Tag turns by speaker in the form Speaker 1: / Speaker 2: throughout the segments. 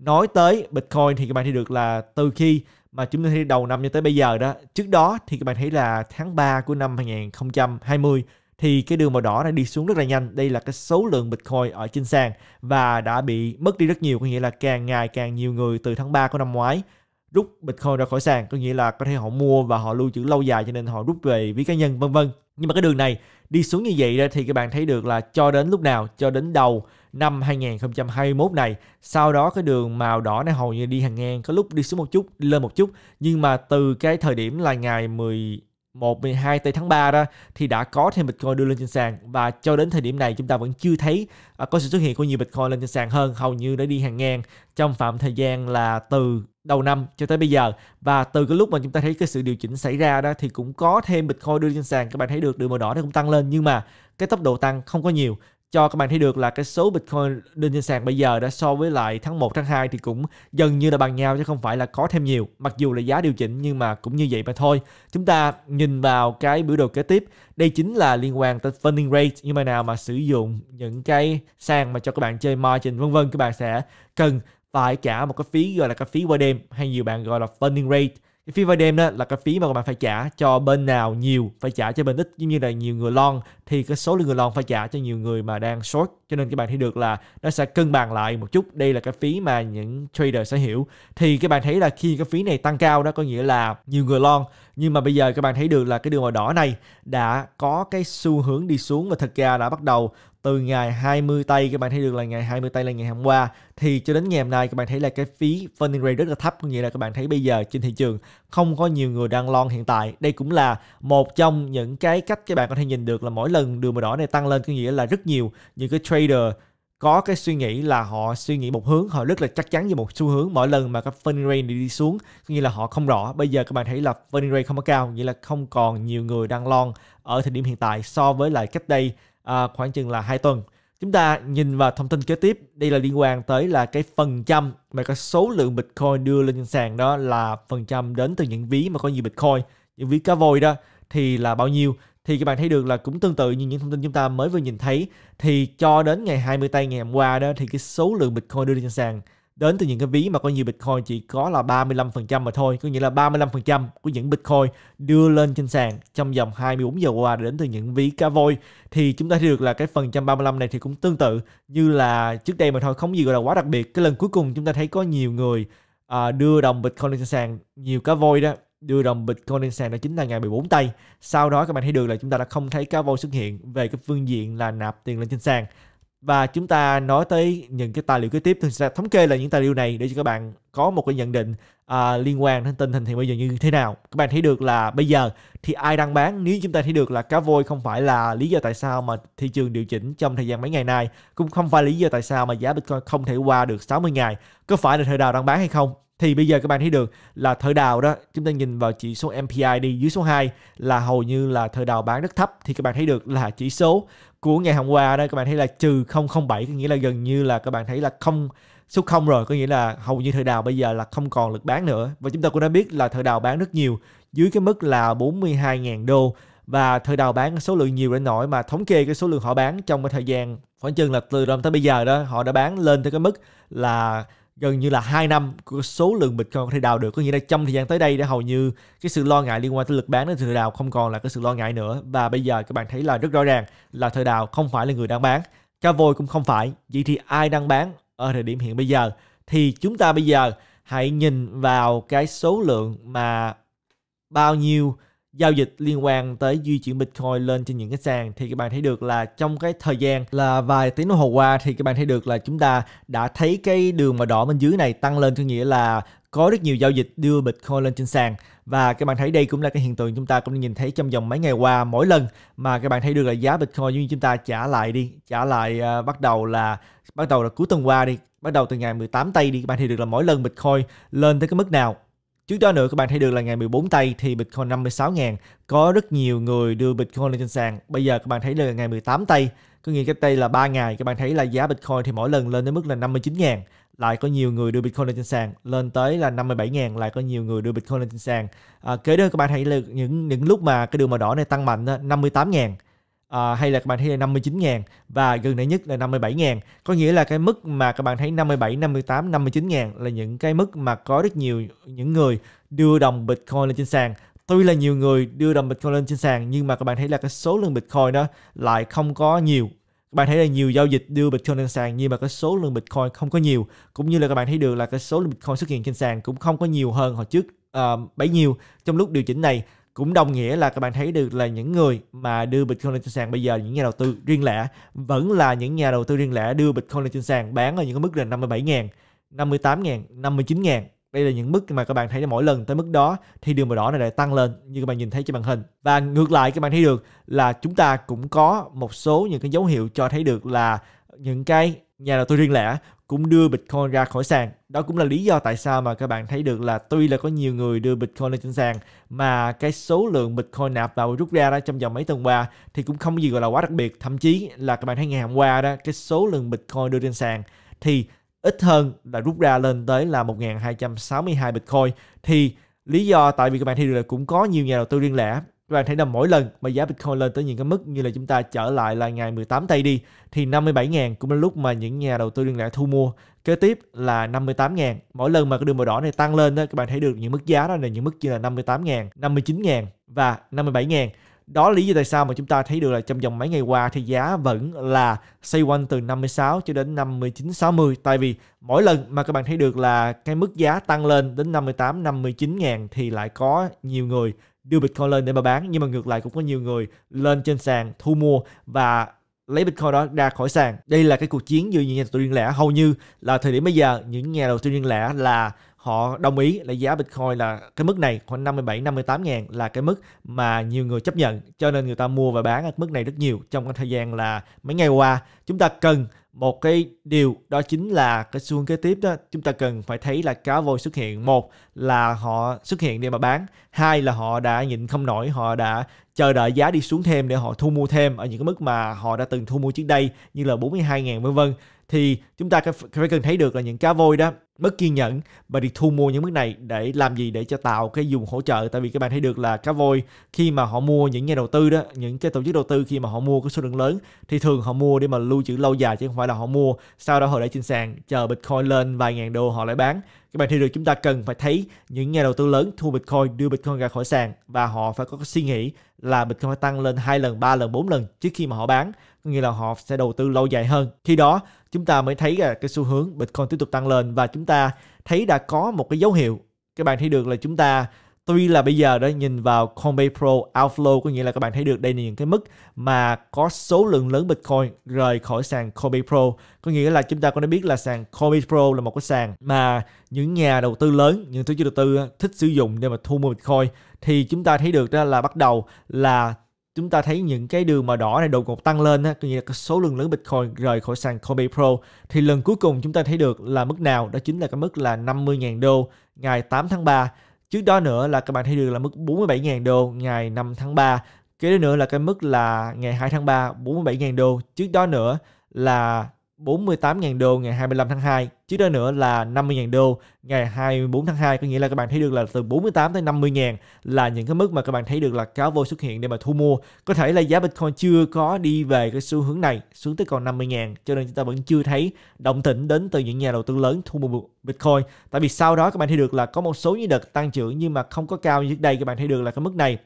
Speaker 1: nói tới Bitcoin thì các bạn thấy được là từ khi mà chúng ta thấy đầu năm cho tới bây giờ đó trước đó thì các bạn thấy là tháng 3 của năm 2020 thì cái đường màu đỏ này đi xuống rất là nhanh đây là cái số lượng Bitcoin ở trên sàn và đã bị mất đi rất nhiều có nghĩa là càng ngày càng nhiều người từ tháng 3 của năm ngoái rút Bitcoin ra khỏi sàn có nghĩa là có thể họ mua và họ lưu trữ lâu dài cho nên họ rút về ví cá nhân vân vân nhưng mà cái đường này đi xuống như vậy đó thì các bạn thấy được là cho đến lúc nào cho đến đầu năm 2021 này. Sau đó cái đường màu đỏ này hầu như đi hàng ngang, có lúc đi xuống một chút, lên một chút. Nhưng mà từ cái thời điểm là ngày 11, 12 tây tháng 3 đó thì đã có thêm Bitcoin đưa lên trên sàn và cho đến thời điểm này chúng ta vẫn chưa thấy à, có sự xuất hiện của nhiều Bitcoin lên trên sàn hơn hầu như đã đi hàng ngang trong phạm thời gian là từ đầu năm cho tới bây giờ và từ cái lúc mà chúng ta thấy cái sự điều chỉnh xảy ra đó thì cũng có thêm Bitcoin đưa lên trên sàn các bạn thấy được đường màu đỏ nó cũng tăng lên nhưng mà cái tốc độ tăng không có nhiều cho các bạn thấy được là cái số Bitcoin lên trên sàn bây giờ đã so với lại tháng 1, tháng 2 thì cũng gần như là bằng nhau chứ không phải là có thêm nhiều. Mặc dù là giá điều chỉnh nhưng mà cũng như vậy mà thôi. Chúng ta nhìn vào cái biểu đồ kế tiếp. Đây chính là liên quan tới funding rate nhưng mà nào mà sử dụng những cái sàn mà cho các bạn chơi margin vân vân các bạn sẽ cần phải trả một cái phí gọi là cái phí qua đêm hay nhiều bạn gọi là funding rate phí vay đêm đó là cái phí mà các bạn phải trả cho bên nào nhiều phải trả cho bên ít giống như là nhiều người lon thì cái số lượng người lon phải trả cho nhiều người mà đang short cho nên các bạn thấy được là nó sẽ cân bằng lại một chút đây là cái phí mà những trader sẽ hiểu thì các bạn thấy là khi cái phí này tăng cao đó có nghĩa là nhiều người lon nhưng mà bây giờ các bạn thấy được là cái đường màu đỏ này đã có cái xu hướng đi xuống và thật ra đã bắt đầu từ ngày 20 tây các bạn thấy được là ngày 20 tây là ngày hôm qua thì cho đến ngày hôm nay các bạn thấy là cái phí funding rate rất là thấp có nghĩa là các bạn thấy bây giờ trên thị trường không có nhiều người đang lon hiện tại đây cũng là một trong những cái cách các bạn có thể nhìn được là mỗi lần đường màu đỏ này tăng lên có nghĩa là rất nhiều những cái trader có cái suy nghĩ là họ suy nghĩ một hướng họ rất là chắc chắn về một xu hướng mỗi lần mà cái funding rate đi xuống có nghĩa là họ không rõ bây giờ các bạn thấy là funding rate không có cao nghĩa là không còn nhiều người đang lon ở thời điểm hiện tại so với lại cách đây à, khoảng chừng là 2 tuần. Chúng ta nhìn vào thông tin kế tiếp, đây là liên quan tới là cái phần trăm mà cái số lượng Bitcoin đưa lên sàn đó là phần trăm đến từ những ví mà có nhiều Bitcoin, những ví cá voi đó thì là bao nhiêu thì các bạn thấy được là cũng tương tự như những thông tin chúng ta mới vừa nhìn thấy thì cho đến ngày 20 tây ngày hôm qua đó thì cái số lượng Bitcoin đưa lên sàn đến từ những cái ví mà có nhiều Bitcoin chỉ có là 35% mà thôi. Có nghĩa là 35% của những Bitcoin đưa lên trên sàn trong vòng 24 giờ qua đến từ những ví cá voi. Thì chúng ta thấy được là cái phần trăm 35 này thì cũng tương tự như là trước đây mà thôi. Không gì gọi là quá đặc biệt. Cái lần cuối cùng chúng ta thấy có nhiều người à, đưa đồng Bitcoin lên sàn, nhiều cá voi đó đưa đồng Bitcoin lên sàn đó chính là ngày 14 tây. Sau đó các bạn thấy được là chúng ta đã không thấy cá voi xuất hiện về cái phương diện là nạp tiền lên trên sàn và chúng ta nói tới những cái tài liệu kế tiếp thì sẽ thống kê là những tài liệu này để cho các bạn có một cái nhận định à, liên quan đến tình hình thì bây giờ như thế nào các bạn thấy được là bây giờ thì ai đang bán nếu chúng ta thấy được là cá voi không phải là lý do tại sao mà thị trường điều chỉnh trong thời gian mấy ngày nay cũng không phải lý do tại sao mà giá bitcoin không thể qua được 60 ngày có phải là thời đào đang bán hay không thì bây giờ các bạn thấy được là thời đào đó chúng ta nhìn vào chỉ số MPI đi dưới số 2 là hầu như là thời đào bán rất thấp thì các bạn thấy được là chỉ số của ngày hôm qua đó các bạn thấy là trừ 007 có nghĩa là gần như là các bạn thấy là không số không rồi có nghĩa là hầu như thời đào bây giờ là không còn lực bán nữa và chúng ta cũng đã biết là thời đào bán rất nhiều dưới cái mức là 42.000 đô và thời đào bán số lượng nhiều đến nỗi mà thống kê cái số lượng họ bán trong cái thời gian khoảng chừng là từ năm tới bây giờ đó họ đã bán lên tới cái mức là gần như là 2 năm của số lượng Bitcoin có thể đào được. Có nghĩa là trong thời gian tới đây đã hầu như cái sự lo ngại liên quan tới lực bán đến thời đào không còn là cái sự lo ngại nữa. Và bây giờ các bạn thấy là rất rõ ràng là thời đào không phải là người đang bán. Cá vôi cũng không phải. Vậy thì ai đang bán ở thời điểm hiện bây giờ? Thì chúng ta bây giờ hãy nhìn vào cái số lượng mà bao nhiêu giao dịch liên quan tới di chuyển Bitcoin lên trên những cái sàn thì các bạn thấy được là trong cái thời gian là vài tiếng đồng hồ qua thì các bạn thấy được là chúng ta đã thấy cái đường màu đỏ bên dưới này tăng lên có nghĩa là có rất nhiều giao dịch đưa Bitcoin lên trên sàn và các bạn thấy đây cũng là cái hiện tượng chúng ta cũng nhìn thấy trong vòng mấy ngày qua mỗi lần mà các bạn thấy được là giá Bitcoin như chúng ta trả lại đi trả lại uh, bắt đầu là bắt đầu là cuối tuần qua đi bắt đầu từ ngày 18 tây đi các bạn thấy được là mỗi lần Bitcoin lên tới cái mức nào Trước đó nữa các bạn thấy được là ngày 14 tây thì Bitcoin 56.000 có rất nhiều người đưa Bitcoin lên trên sàn. Bây giờ các bạn thấy là ngày 18 tây có nghĩa cách đây là 3 ngày các bạn thấy là giá Bitcoin thì mỗi lần lên đến mức là 59.000 lại có nhiều người đưa Bitcoin lên trên sàn lên tới là 57.000 lại có nhiều người đưa Bitcoin lên trên sàn à, kế đó các bạn thấy là những những lúc mà cái đường màu đỏ này tăng mạnh đó, 58.000 à, hay là các bạn thấy là 59 ngàn và gần đây nhất là 57 ngàn có nghĩa là cái mức mà các bạn thấy 57, 58, 59 ngàn là những cái mức mà có rất nhiều những người đưa đồng Bitcoin lên trên sàn tuy là nhiều người đưa đồng Bitcoin lên trên sàn nhưng mà các bạn thấy là cái số lượng Bitcoin đó lại không có nhiều các bạn thấy là nhiều giao dịch đưa Bitcoin lên sàn nhưng mà cái số lượng Bitcoin không có nhiều cũng như là các bạn thấy được là cái số lượng Bitcoin xuất hiện trên sàn cũng không có nhiều hơn hồi trước uh, bấy nhiêu trong lúc điều chỉnh này cũng đồng nghĩa là các bạn thấy được là những người mà đưa Bitcoin lên trên sàn bây giờ những nhà đầu tư riêng lẻ vẫn là những nhà đầu tư riêng lẻ đưa Bitcoin lên trên sàn bán ở những cái mức là 57 ngàn 58 ngàn 59 ngàn đây là những mức mà các bạn thấy là mỗi lần tới mức đó thì đường màu đỏ này lại tăng lên như các bạn nhìn thấy trên màn hình và ngược lại các bạn thấy được là chúng ta cũng có một số những cái dấu hiệu cho thấy được là những cái nhà đầu tư riêng lẻ cũng đưa Bitcoin ra khỏi sàn. Đó cũng là lý do tại sao mà các bạn thấy được là tuy là có nhiều người đưa Bitcoin lên trên sàn mà cái số lượng Bitcoin nạp vào và rút ra đó trong vòng mấy tuần qua thì cũng không gì gọi là quá đặc biệt. Thậm chí là các bạn thấy ngày hôm qua đó cái số lượng Bitcoin đưa trên sàn thì ít hơn là rút ra lên tới là 1.262 Bitcoin. Thì lý do tại vì các bạn thấy được là cũng có nhiều nhà đầu tư riêng lẻ các bạn thấy là mỗi lần mà giá Bitcoin lên tới những cái mức như là chúng ta trở lại là ngày 18 tây đi thì 57.000 cũng là lúc mà những nhà đầu tư liên lạc thu mua. Kế tiếp là 58.000. Mỗi lần mà cái đường màu đỏ này tăng lên đó các bạn thấy được những mức giá đó là những mức như là 58.000, 59.000 và 57.000. Đó là lý do tại sao mà chúng ta thấy được là trong vòng mấy ngày qua thì giá vẫn là xoay quanh từ 56 cho đến 59 60 tại vì mỗi lần mà các bạn thấy được là cái mức giá tăng lên đến 58 59 ngàn thì lại có nhiều người đưa Bitcoin lên để mà bán nhưng mà ngược lại cũng có nhiều người lên trên sàn thu mua và lấy Bitcoin đó ra khỏi sàn. Đây là cái cuộc chiến giữa những nhà đầu tư riêng lẻ hầu như là thời điểm bây giờ những nhà đầu tư riêng lẻ là họ đồng ý là giá Bitcoin là cái mức này khoảng 57 58 ngàn là cái mức mà nhiều người chấp nhận cho nên người ta mua và bán ở mức này rất nhiều trong cái thời gian là mấy ngày qua chúng ta cần một cái điều đó chính là cái xu hướng kế tiếp đó chúng ta cần phải thấy là cá voi xuất hiện một là họ xuất hiện để mà bán hai là họ đã nhịn không nổi họ đã chờ đợi giá đi xuống thêm để họ thu mua thêm ở những cái mức mà họ đã từng thu mua trước đây như là 42.000 vân vân thì chúng ta phải cần thấy được là những cá voi đó mất kiên nhẫn và đi thu mua những mức này để làm gì để cho tạo cái dùng hỗ trợ tại vì các bạn thấy được là cá voi khi mà họ mua những nhà đầu tư đó những cái tổ chức đầu tư khi mà họ mua cái số lượng lớn thì thường họ mua để mà lưu trữ lâu dài chứ không phải là họ mua sau đó họ để trên sàn chờ bitcoin lên vài ngàn đô họ lại bán các bạn thi được chúng ta cần phải thấy những nhà đầu tư lớn thu Bitcoin đưa Bitcoin ra khỏi sàn và họ phải có suy nghĩ là Bitcoin phải tăng lên 2 lần, 3 lần, 4 lần trước khi mà họ bán. Có nghĩa là họ sẽ đầu tư lâu dài hơn. Khi đó chúng ta mới thấy là cái xu hướng Bitcoin tiếp tục tăng lên và chúng ta thấy đã có một cái dấu hiệu. các bạn thấy được là chúng ta tuy là bây giờ đó nhìn vào Coinbase Pro Outflow có nghĩa là các bạn thấy được đây là những cái mức mà có số lượng lớn Bitcoin rời khỏi sàn Coinbase Pro có nghĩa là chúng ta có thể biết là sàn Coinbase Pro là một cái sàn mà những nhà đầu tư lớn những tổ chức đầu tư thích sử dụng để mà thu mua Bitcoin thì chúng ta thấy được đó là bắt đầu là chúng ta thấy những cái đường màu đỏ này đột ngột tăng lên á, có nghĩa là số lượng lớn Bitcoin rời khỏi sàn Coinbase Pro thì lần cuối cùng chúng ta thấy được là mức nào đó chính là cái mức là 50.000 đô ngày 8 tháng 3 Trước đó nữa là các bạn thấy được là mức 47.000 đô ngày 5 tháng 3. Kế đến nữa là cái mức là ngày 2 tháng 3 47.000 đô. Trước đó nữa là 48.000 đô ngày 25 tháng 2 chứ đó nữa là 50.000 đô ngày 24 tháng 2 có nghĩa là các bạn thấy được là từ 48 tới 50.000 là những cái mức mà các bạn thấy được là cáo vô xuất hiện để mà thu mua có thể là giá Bitcoin chưa có đi về cái xu hướng này xuống tới còn 50.000 cho nên chúng ta vẫn chưa thấy động tĩnh đến từ những nhà đầu tư lớn thu mua Bitcoin tại vì sau đó các bạn thấy được là có một số những đợt tăng trưởng nhưng mà không có cao như trước đây các bạn thấy được là cái mức này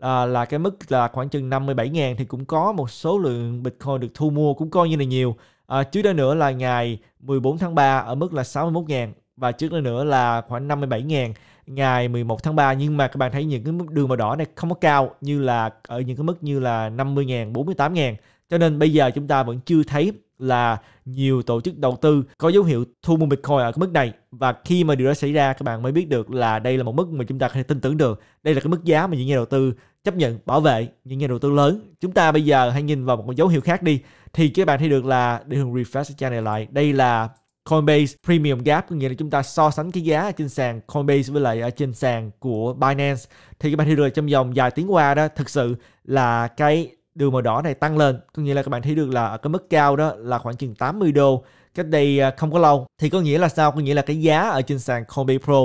Speaker 1: à, là cái mức là khoảng chừng 57.000 thì cũng có một số lượng Bitcoin được thu mua cũng coi như là nhiều À, trước đó nữa là ngày 14 tháng 3 ở mức là 61.000 và trước đó nữa là khoảng 57.000 ngày 11 tháng 3 nhưng mà các bạn thấy những cái mức đường màu đỏ này không có cao như là ở những cái mức như là 50.000, 48.000 cho nên bây giờ chúng ta vẫn chưa thấy là nhiều tổ chức đầu tư có dấu hiệu thu mua Bitcoin ở cái mức này và khi mà điều đó xảy ra các bạn mới biết được là đây là một mức mà chúng ta có thể tin tưởng được đây là cái mức giá mà những nhà đầu tư chấp nhận bảo vệ những nhà đầu tư lớn chúng ta bây giờ hãy nhìn vào một dấu hiệu khác đi thì các bạn thấy được là để hưởng refresh channel lại đây là Coinbase Premium Gap có nghĩa là chúng ta so sánh cái giá ở trên sàn Coinbase với lại ở trên sàn của Binance thì các bạn thấy được trong vòng vài tiếng qua đó thực sự là cái đường màu đỏ này tăng lên có nghĩa là các bạn thấy được là ở cái mức cao đó là khoảng chừng 80 đô cách đây à, không có lâu thì có nghĩa là sao có nghĩa là cái giá ở trên sàn Combi Pro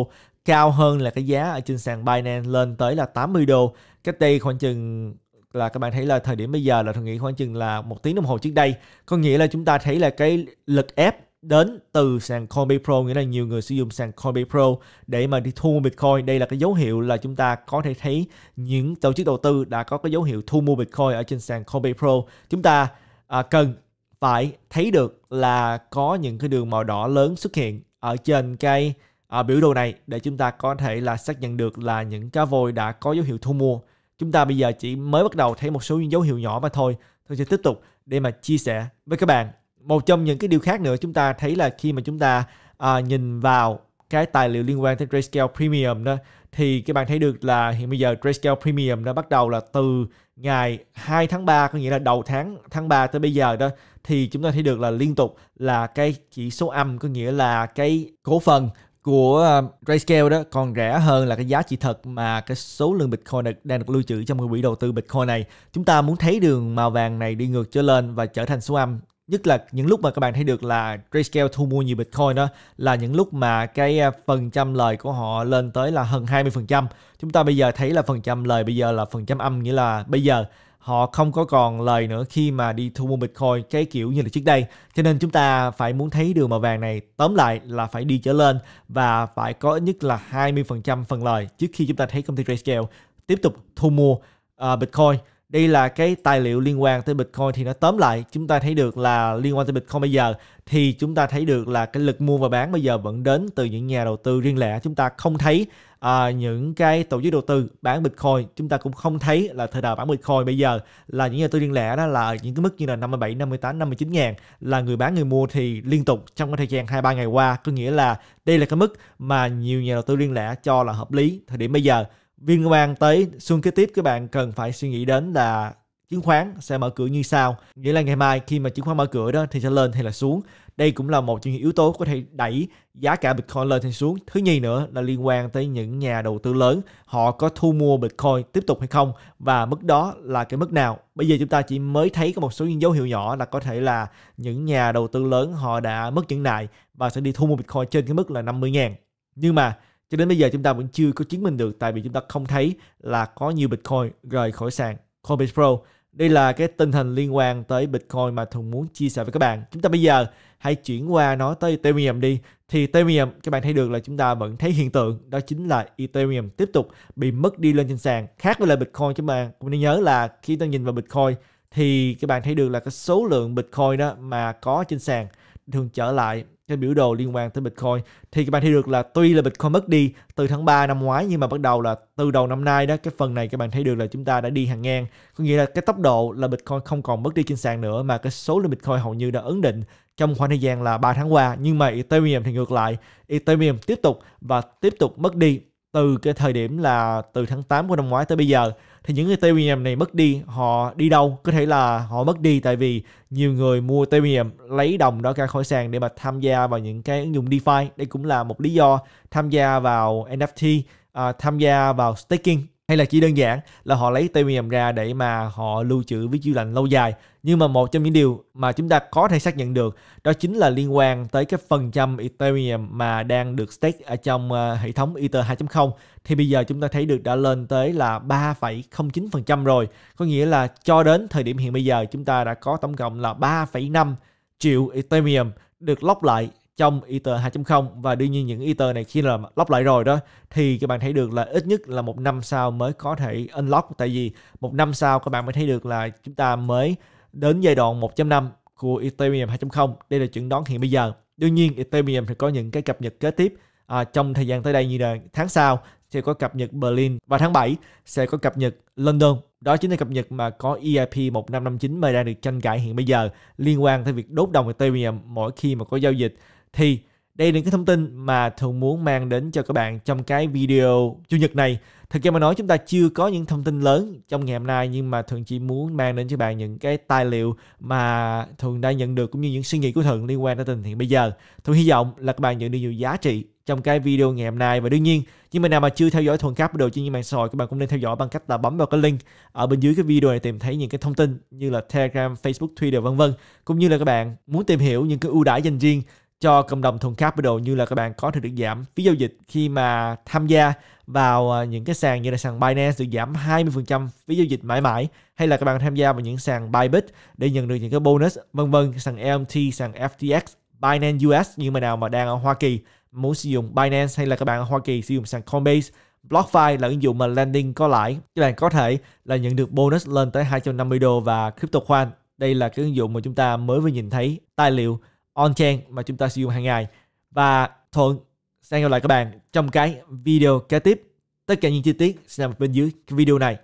Speaker 1: cao hơn là cái giá ở trên sàn Binance lên tới là 80 đô cách đây khoảng chừng là các bạn thấy là thời điểm bây giờ là tôi nghĩ khoảng chừng là một tiếng đồng hồ trước đây có nghĩa là chúng ta thấy là cái lực ép đến từ sàn Coinbase Pro nghĩa là nhiều người sử dụng sàn Coinbase Pro để mà đi thu mua Bitcoin. Đây là cái dấu hiệu là chúng ta có thể thấy những tổ chức đầu tư đã có cái dấu hiệu thu mua Bitcoin ở trên sàn Coinbase Pro. Chúng ta à, cần phải thấy được là có những cái đường màu đỏ lớn xuất hiện ở trên cái à, biểu đồ này để chúng ta có thể là xác nhận được là những cá voi đã có dấu hiệu thu mua. Chúng ta bây giờ chỉ mới bắt đầu thấy một số những dấu hiệu nhỏ mà thôi. Tôi sẽ tiếp tục để mà chia sẻ với các bạn một trong những cái điều khác nữa chúng ta thấy là khi mà chúng ta à, nhìn vào cái tài liệu liên quan tới Grayscale Premium đó thì các bạn thấy được là hiện bây giờ Grayscale Premium đã bắt đầu là từ ngày 2 tháng 3 có nghĩa là đầu tháng tháng 3 tới bây giờ đó thì chúng ta thấy được là liên tục là cái chỉ số âm có nghĩa là cái cổ phần của à, Grayscale đó còn rẻ hơn là cái giá trị thật mà cái số lượng Bitcoin đang được lưu trữ trong quỹ đầu tư Bitcoin này. Chúng ta muốn thấy đường màu vàng này đi ngược trở lên và trở thành số âm nhất là những lúc mà các bạn thấy được là Grayscale thu mua nhiều Bitcoin đó là những lúc mà cái à, phần trăm lời của họ lên tới là hơn 20%. Chúng ta bây giờ thấy là phần trăm lời bây giờ là phần trăm âm nghĩa là bây giờ họ không có còn lời nữa khi mà đi thu mua Bitcoin cái kiểu như là trước đây. Cho nên chúng ta phải muốn thấy đường màu vàng này tóm lại là phải đi trở lên và phải có ít nhất là 20% phần lời trước khi chúng ta thấy công ty Grayscale tiếp tục thu mua uh, Bitcoin đây là cái tài liệu liên quan tới Bitcoin thì nó tóm lại chúng ta thấy được là liên quan tới Bitcoin bây giờ thì chúng ta thấy được là cái lực mua và bán bây giờ vẫn đến từ những nhà đầu tư riêng lẻ chúng ta không thấy à, những cái tổ chức đầu tư bán Bitcoin chúng ta cũng không thấy là thời nào bán Bitcoin bây giờ là những nhà đầu tư riêng lẻ đó là những cái mức như là 57, 58, 59 ngàn là người bán người mua thì liên tục trong cái thời gian 2-3 ngày qua có nghĩa là đây là cái mức mà nhiều nhà đầu tư riêng lẻ cho là hợp lý thời điểm bây giờ Liên quan tới xung kế tiếp các bạn cần phải suy nghĩ đến là chứng khoán sẽ mở cửa như sau. Nghĩa là ngày mai khi mà chứng khoán mở cửa đó thì sẽ lên hay là xuống. Đây cũng là một trong những yếu tố có thể đẩy giá cả Bitcoin lên hay xuống. Thứ nhì nữa là liên quan tới những nhà đầu tư lớn, họ có thu mua Bitcoin tiếp tục hay không và mức đó là cái mức nào. Bây giờ chúng ta chỉ mới thấy có một số những dấu hiệu nhỏ là có thể là những nhà đầu tư lớn họ đã mất những nại và sẽ đi thu mua Bitcoin trên cái mức là 50 ngàn. Nhưng mà cho đến bây giờ chúng ta vẫn chưa có chứng minh được tại vì chúng ta không thấy là có nhiều Bitcoin rời khỏi sàn Coinbase Pro. Đây là cái tình hình liên quan tới Bitcoin mà Thùng muốn chia sẻ với các bạn. Chúng ta bây giờ hãy chuyển qua nói tới Ethereum đi. Thì Ethereum các bạn thấy được là chúng ta vẫn thấy hiện tượng đó chính là Ethereum tiếp tục bị mất đi lên trên sàn. Khác với là Bitcoin các bạn cũng nên nhớ là khi ta nhìn vào Bitcoin thì các bạn thấy được là cái số lượng Bitcoin đó mà có trên sàn thường trở lại cái biểu đồ liên quan tới Bitcoin thì các bạn thấy được là tuy là Bitcoin mất đi từ tháng 3 năm ngoái nhưng mà bắt đầu là từ đầu năm nay đó cái phần này các bạn thấy được là chúng ta đã đi hàng ngang có nghĩa là cái tốc độ là Bitcoin không còn mất đi trên sàn nữa mà cái số lượng Bitcoin hầu như đã ấn định trong khoảng thời gian là 3 tháng qua nhưng mà Ethereum thì ngược lại Ethereum tiếp tục và tiếp tục mất đi từ cái thời điểm là từ tháng 8 của năm ngoái tới bây giờ thì những cái Ethereum này mất đi họ đi đâu có thể là họ mất đi tại vì nhiều người mua Ethereum lấy đồng đó ra khỏi sàn để mà tham gia vào những cái ứng dụng DeFi đây cũng là một lý do tham gia vào NFT uh, à, tham gia vào staking hay là chỉ đơn giản là họ lấy ethereum ra để mà họ lưu trữ với chiêu lạnh lâu dài. Nhưng mà một trong những điều mà chúng ta có thể xác nhận được đó chính là liên quan tới cái phần trăm Ethereum mà đang được stake ở trong ờ, hệ thống Ether 2.0 thì bây giờ chúng ta thấy được đã lên tới là 3,09% rồi. Có nghĩa là cho đến thời điểm hiện bây giờ chúng ta đã có tổng cộng là 3,5 triệu Ethereum được lock lại trong Ether 2.0 và đương nhiên những Ether này khi là lock lại rồi đó thì các bạn thấy được là ít nhất là một năm sau mới có thể unlock tại vì một năm sau các bạn mới thấy được là chúng ta mới đến giai đoạn 1.5 của Ethereum 2.0 đây là chuyện đoán hiện bây giờ đương nhiên Ethereum sẽ có những cái cập nhật kế tiếp à, trong thời gian tới đây như là tháng sau sẽ có cập nhật Berlin và tháng 7 sẽ có cập nhật London. Đó chính là cập nhật mà có EIP 1559 mới đang được tranh cãi hiện bây giờ liên quan tới việc đốt đồng Ethereum mỗi khi mà có giao dịch thì đây là những cái thông tin mà thường muốn mang đến cho các bạn trong cái video chủ nhật này thực ra mà nói chúng ta chưa có những thông tin lớn trong ngày hôm nay nhưng mà thường chỉ muốn mang đến cho bạn những cái tài liệu mà thường đã nhận được cũng như những suy nghĩ của thường liên quan tới tình hiện bây giờ thường hy vọng là các bạn nhận được nhiều giá trị trong cái video ngày hôm nay và đương nhiên những bạn nào mà chưa theo dõi thuần cáp đồ trên những mạng xã hội các bạn cũng nên theo dõi bằng cách là bấm vào cái link ở bên dưới cái video này tìm thấy những cái thông tin như là telegram facebook twitter vân vân cũng như là các bạn muốn tìm hiểu những cái ưu đãi dành riêng cho cộng đồng thuần capital như là các bạn có thể được giảm phí giao dịch khi mà tham gia vào ờ, những cái sàn như là sàn Binance được giảm 20% phí giao dịch mãi mãi hay là các bạn tham gia vào những sàn Bybit để nhận được những cái bonus vân vân sàn LMT, sàn FTX, Binance US như mà nào mà đang ở Hoa Kỳ muốn sử dụng Binance hay là các bạn ở Hoa Kỳ sử dụng sàn Coinbase BlockFi là ứng dụng mà lending có lãi các bạn có thể là nhận được bonus lên tới 250 đô và CryptoQuant đây là cái ứng dụng mà chúng ta mới vừa nhìn thấy tài liệu on-chain mà chúng ta sử dụng hàng ngày. Và Thuận sẽ gặp lại các bạn trong cái video kế tiếp. Tất cả những chi tiết sẽ nằm bên dưới cái video này.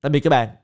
Speaker 1: Tạm biệt các bạn.